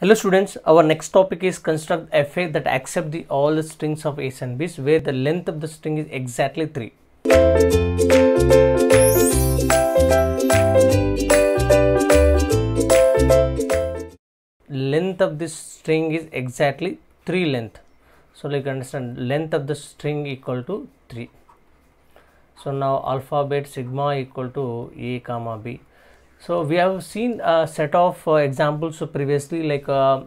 Hello students, our next topic is construct FA that accept the all strings of A's and B's where the length of the string is exactly 3. Length of this string is exactly 3 length. So like understand length of the string equal to 3. So now alphabet sigma equal to A comma B so we have seen a set of uh, examples previously like uh,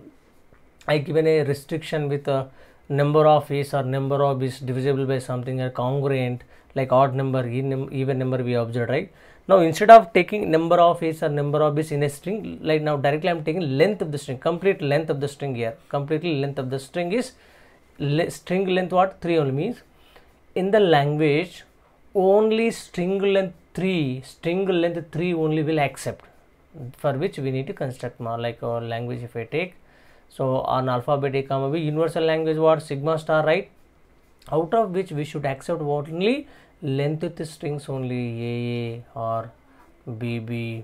I given a restriction with a number of is or number of is divisible by something or congruent like odd number even number we observed right. Now instead of taking number of is or number of is in a string like now directly I am taking length of the string complete length of the string here completely length of the string is le string length what 3 only means in the language only string length 3 string length 3 only will accept for which we need to construct more like our language if I take so on alphabet a comma b universal language what sigma star right out of which we should accept only length the strings only AA or BB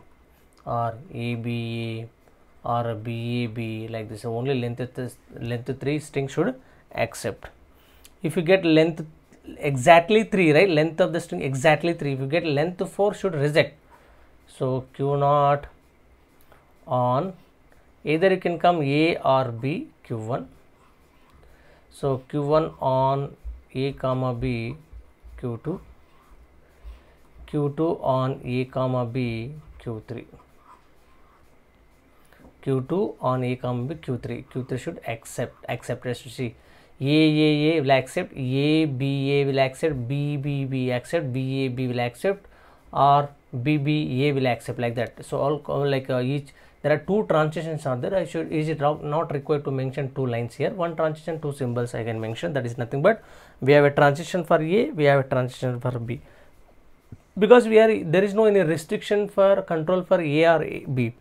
or ABA or BAB like this only length length 3 string should accept if you get length exactly 3 right length of the string exactly 3 if you get length of 4 should reject so q naught on either you can come a or b q1 so q1 on a comma b q2 q2 on a comma b q3 q2 on a comma b q3 q3 should accept as should see ये ये ये will accept ये B ये will accept B B B accept B A B will accept और B B A will accept like that so all like each there are two transaction are there I should is it not require to mention two lines here one transaction two symbols I can mention that is nothing but we have a transaction for A we have a transaction for B because we are there is no any restriction for control for A or B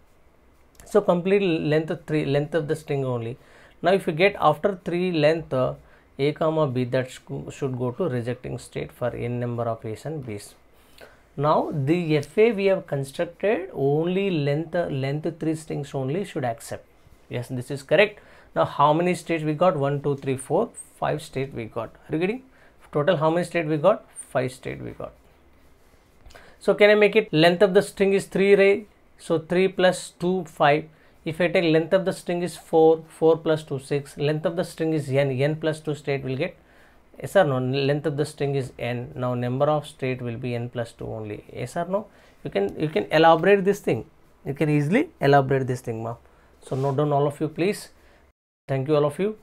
so complete length of three length of the string only now if you get after 3 length a comma b that should go to rejecting state for n number of a's and b's now the fa we have constructed only length length 3 strings only should accept yes this is correct now how many states we got 1 2 3 4 5 state we got are you getting total how many state we got 5 state we got so can i make it length of the string is 3 ray so 3 plus 2 5 if I take length of the string is 4, 4 plus 2, 6, length of the string is n, n plus 2 state will get, yes or no, length of the string is n, now number of state will be n plus 2 only, yes or no, you can, you can elaborate this thing, you can easily elaborate this thing ma'am. So note down all of you please, thank you all of you.